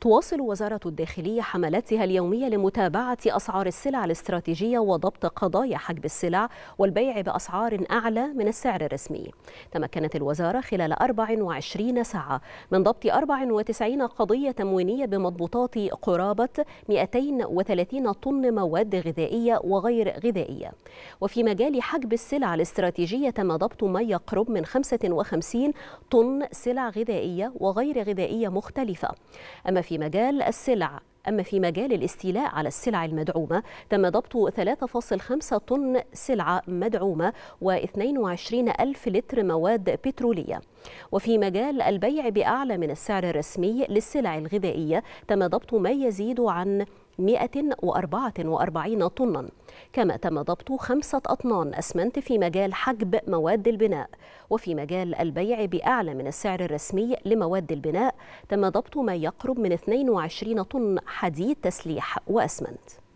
تواصل وزارة الداخلية حملاتها اليومية لمتابعة أسعار السلع الاستراتيجية وضبط قضايا حجب السلع والبيع بأسعار أعلى من السعر الرسمي تمكنت الوزارة خلال 24 ساعة من ضبط 94 قضية تموينية بمضبوطات قرابة 230 طن مواد غذائية وغير غذائية وفي مجال حجب السلع الاستراتيجية تم ضبط ما يقرب من 55 طن سلع غذائية وغير غذائية مختلفة أما في مجال السلع أما في مجال الاستيلاء على السلع المدعومة تم ضبط 3.5 طن سلعة مدعومة و22 ألف لتر مواد بترولية وفي مجال البيع بأعلى من السعر الرسمي للسلع الغذائية تم ضبط ما يزيد عن 144 طنا كما تم ضبط خمسة أطنان أسمنت في مجال حجب مواد البناء وفي مجال البيع بأعلى من السعر الرسمي لمواد البناء تم ضبط ما يقرب من 22 طن حديد تسليح وأسمنت